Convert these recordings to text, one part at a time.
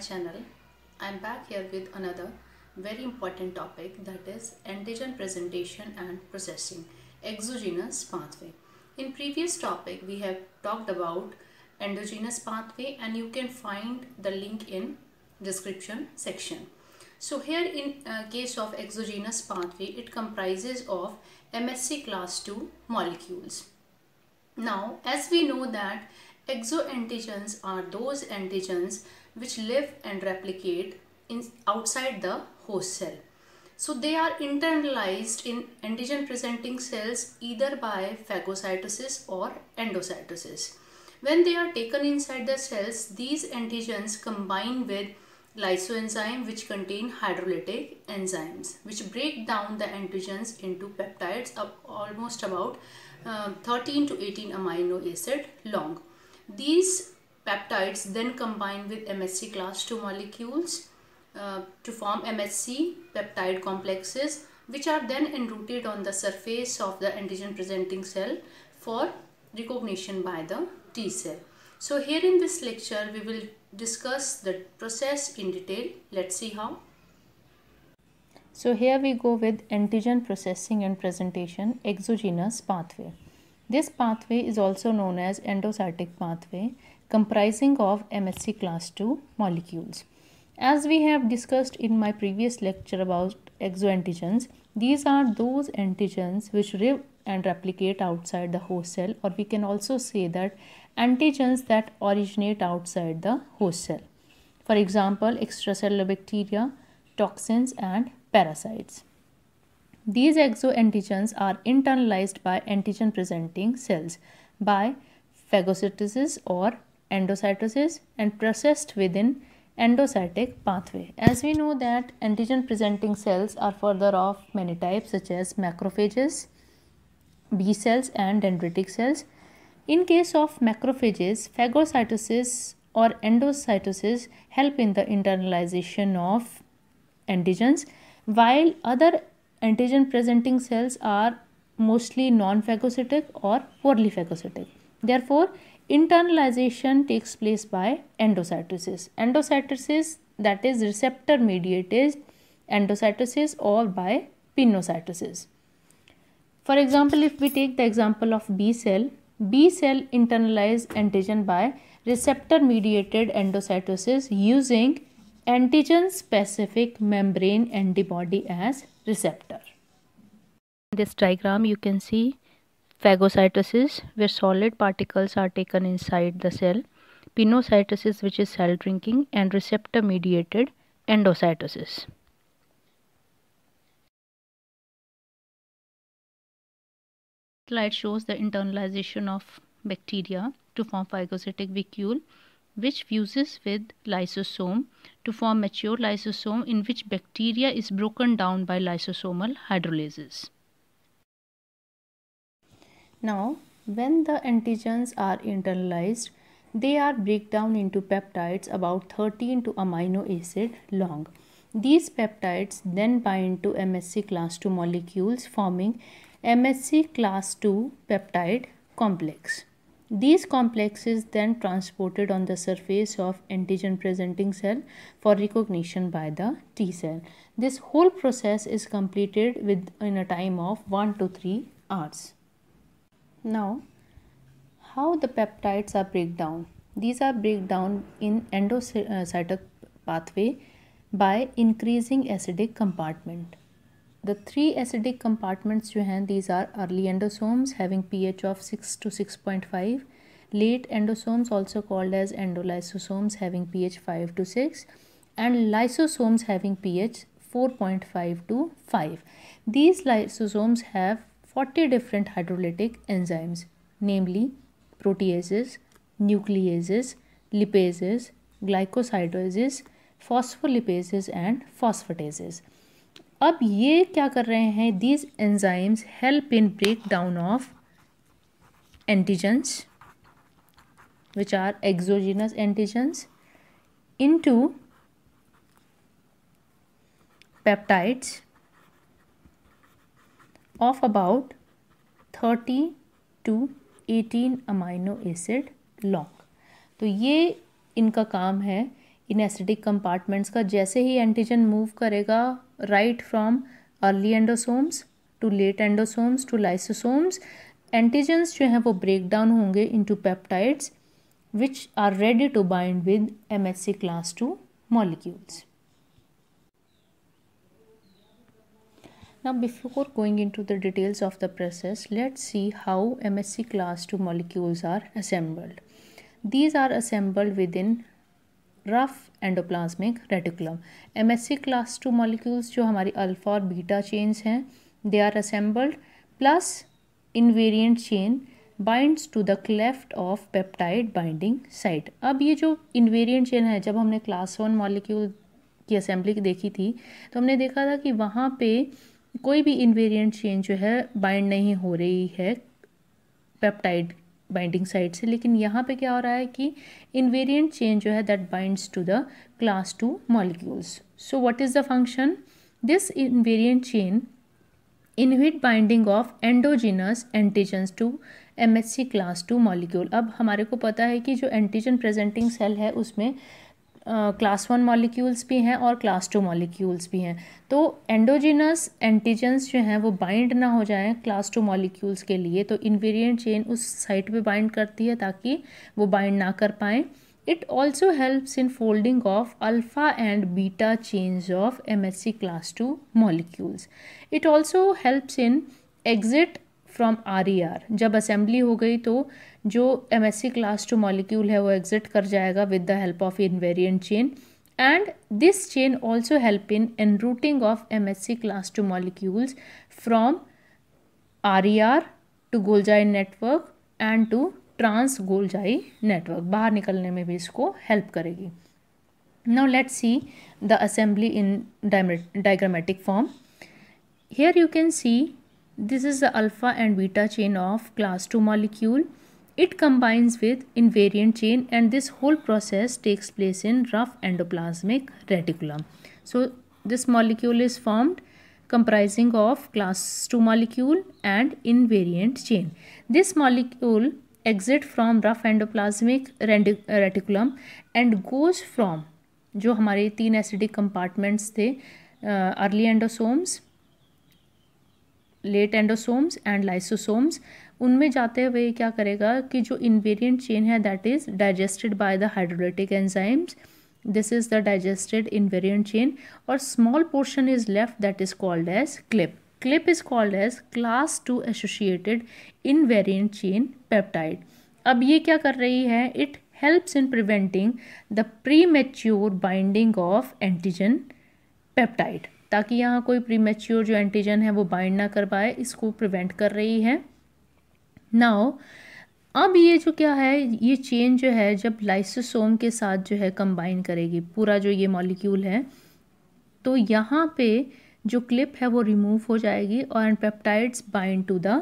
channel I'm back here with another very important topic that is antigen presentation and processing exogenous pathway in previous topic we have talked about endogenous pathway and you can find the link in description section so here in uh, case of exogenous pathway it comprises of MSC class 2 molecules now as we know that exoantigens are those antigens which live and replicate in, outside the host cell. So they are internalized in antigen presenting cells either by phagocytosis or endocytosis. When they are taken inside the cells, these antigens combine with lysoenzyme which contain hydrolytic enzymes which break down the antigens into peptides of almost about uh, 13 to 18 amino acid long. These peptides then combine with MSC class 2 molecules uh, to form MSC peptide complexes which are then enrooted on the surface of the antigen presenting cell for recognition by the T cell. So here in this lecture we will discuss the process in detail. Let's see how. So here we go with antigen processing and presentation exogenous pathway. This pathway is also known as endocytic pathway comprising of MSc class 2 molecules. As we have discussed in my previous lecture about exoantigens, these are those antigens which live and replicate outside the host cell or we can also say that antigens that originate outside the host cell. For example, extracellular bacteria, toxins and parasites. These exoantigens are internalized by antigen presenting cells by phagocytosis or endocytosis and processed within endocytic pathway. As we know that antigen presenting cells are further of many types such as macrophages, B cells and dendritic cells. In case of macrophages, phagocytosis or endocytosis help in the internalization of antigens while other antigen presenting cells are mostly non-phagocytic or poorly phagocytic. Therefore, internalization takes place by endocytosis. Endocytosis that is receptor mediated endocytosis or by pinocytosis. For example, if we take the example of B cell, B cell internalize antigen by receptor mediated endocytosis using antigen specific membrane antibody as receptor. In this diagram you can see Phagocytosis, where solid particles are taken inside the cell. Pinocytosis, which is cell drinking, and receptor mediated endocytosis. Slide shows the internalization of bacteria to form phagocytic vacuole which fuses with lysosome to form mature lysosome in which bacteria is broken down by lysosomal hydrolases. Now, when the antigens are internalized, they are break down into peptides about 13 to amino acid long. These peptides then bind to MSC class 2 molecules forming MSC class 2 peptide complex. These complexes then transported on the surface of antigen presenting cell for recognition by the T cell. This whole process is completed within a time of 1 to 3 hours. Now, how the peptides are breakdown? These are breakdown in endocytic pathway by increasing acidic compartment. The three acidic compartments you have these are early endosomes having pH of 6 to 6.5, late endosomes also called as endolysosomes having pH 5 to 6 and lysosomes having pH 4.5 to 5. These lysosomes have 40 different hydrolytic enzymes, namely proteases, nucleases, lipases, glycosidases, phospholipases and phosphatases. अब ये क्या कर रहे हैं these enzymes help in break down antigens which are exogenous antigens into peptides of about 30 to 18 amino acid long तो ये इनका काम है इन एसिडिक कंपार्टमेंट्स का जैसे ही एंटीजन मूव करेगा right from early endosomes to late endosomes to lysosomes antigens जो हैं वो ब्रेक डाउन होंगे into peptides which are ready to bind with M MHC class two molecules Now before going into the details of the process, let's see how MSc class 2 molecules are assembled. These are assembled within rough endoplasmic reticulum MHC class two molecules जो हमारी alpha और beta chains हैं they are assembled plus invariant chain binds to the cleft of peptide binding site अब ये जो invariant chain है जब हमने क्लास वन मॉलिक्यूल की असेंबली देखी थी तो हमने देखा था कि वहाँ पे कोई भी इन्वेरियंट चेंज जो है बाइंड नहीं हो रही है पेप्टाइड बाइंडिंग साइट से लेकिन यहाँ पे क्या हो रहा है कि इन्वेरियंट चेंज जो है that binds to the class two molecules so what is the function this invariant chain inhibit binding of endogenous antigens to M C class two molecule अब हमारे को पता है कि जो एंटीजन प्रेजेंटिंग सेल है उसमें क्लास वन मॉलिक्यूल्स भी हैं और क्लास टू मॉलिक्यूल्स भी हैं तो एंडोजिनस एंटीजेंस जो हैं वो बाइंड ना हो जाएं क्लास टू मॉलिक्यूल्स के लिए तो इन्वेरियंट चेन उस साइट पे बाइंड करती है ताकि वो बाइंड ना कर पाएँ it also helps in folding of alpha and beta chains of M class two molecules it also helps in exit from R E R जब असेंबली हो गई तो जो M H C class two molecule है वो exit कर जाएगा with the help of invariant chain and this chain also help in in routing of M H C class two molecules from R E R to Golgi network and to trans Golgi network बाहर निकलने में भी इसको help करेगी now let see the assembly in diagrammatic form here you can see This is the alpha and beta chain of class 2 molecule. It combines with invariant chain and this whole process takes place in rough endoplasmic reticulum. So this molecule is formed comprising of class 2 molecule and invariant chain. This molecule exit from rough endoplasmic reticulum and goes from जो हमारे तीन acidic compartments थे uh, early endosomes. Late endosomes and lysosomes उनमें जाते हुए क्या करेगा कि जो इन्वेरियंट चेन है that is digested by the hydrolytic enzymes this is the digested invariant chain और small portion is left that is called as CLIP CLIP is called as class two associated invariant chain peptide अब ये क्या कर रही है it in preventing the premature binding of antigen peptide ताकि यहाँ कोई प्रीमेच्योर जो एंटीजन है वो बाइंड ना कर पाए इसको प्रिवेंट कर रही है नाउ अब ये जो क्या है ये चेन जो है जब लाइसोसोम के साथ जो है कंबाइन करेगी पूरा जो ये मॉलिक्यूल है तो यहाँ पे जो क्लिप है वो रिमूव हो जाएगी और peptides bind to the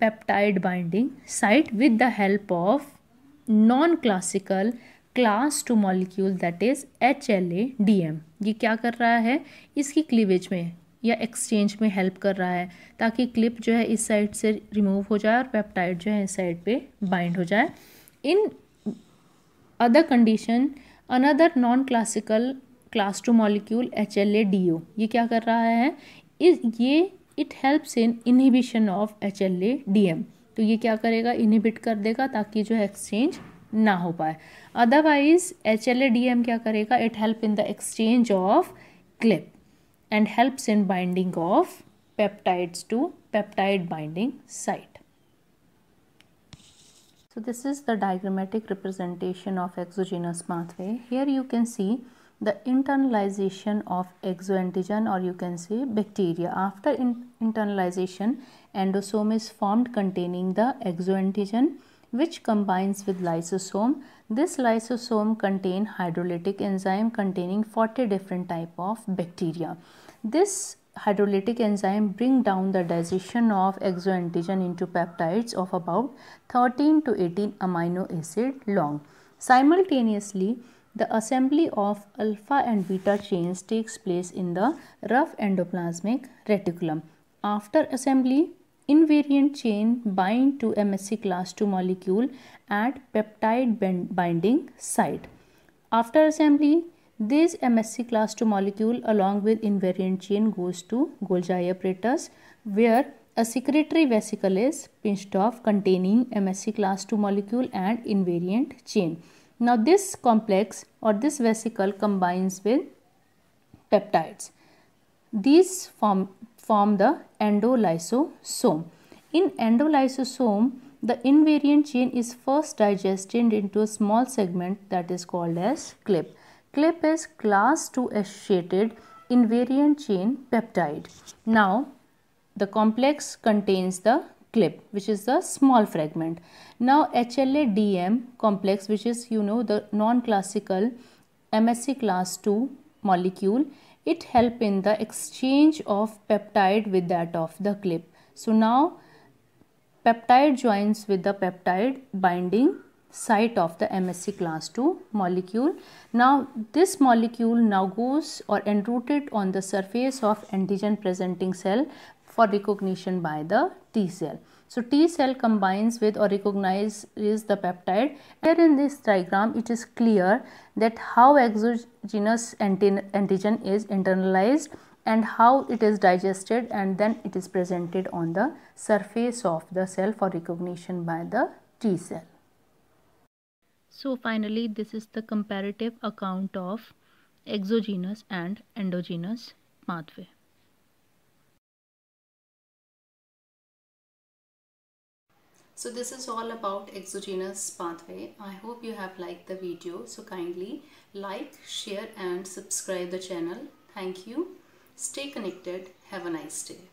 peptide binding site with the help of non classical class two molecule that is H L A D M ये क्या कर रहा है इसकी क्लीवेज में या एक्सचेंज में हेल्प कर रहा है ताकि क्लिप जो है इस साइड से रिमूव हो जाए और पेप्टाइड जो है इस साइड पे बाइंड हो जाए in other condition another non classical class two molecule H L A D O ये क्या कर रहा है इस ये it helps in inhibition of H L A D M तो ये क्या करेगा इनहिबिट कर देगा ताकि जो है एक्सचेंज ना हो पाए otherwise H L A D M क्या करेगा it help in the exchange of CLIP and helps in binding of peptides to peptide binding site. So this is the diagrammatic representation of exogenous pathway. Here you can see the internalization of exoantigen or you can say bacteria. After in internalization, endosome is formed containing the exoantigen which combines with lysosome. This lysosome contain hydrolytic enzyme containing 40 different type of bacteria. This hydrolytic enzyme bring down the digestion of exoantigen into peptides of about 13 to 18 amino acid long. Simultaneously, the assembly of alpha and beta chains takes place in the rough endoplasmic reticulum. After assembly, invariant chain bind to MSC class 2 molecule at peptide binding site. After assembly, this MSC class 2 molecule along with invariant chain goes to Golgi apparatus where a secretory vesicle is pinched off containing MSC class 2 molecule and invariant chain. Now this complex or this vesicle combines with peptides. These form, form the endolysosome. In endolysosome, the invariant chain is first digested into a small segment that is called as CLIP. CLIP is class 2 associated invariant chain peptide. Now, the complex contains the clip which is the small fragment. Now, HLA-DM complex which is you know the non-classical MSC class 2 molecule it help in the exchange of peptide with that of the clip. So now peptide joins with the peptide binding site of the MSC class 2 molecule. Now this molecule now goes or enrooted on the surface of antigen presenting cell for recognition by the T cell. So T cell combines with or recognizes the peptide. Here in this diagram, it is clear that how exogenous antigen is internalized and how it is digested and then it is presented on the surface of the cell for recognition by the T cell. So finally, this is the comparative account of exogenous and endogenous pathway. So this is all about exogenous pathway. I hope you have liked the video. So kindly like, share and subscribe the channel. Thank you. Stay connected. Have a nice day.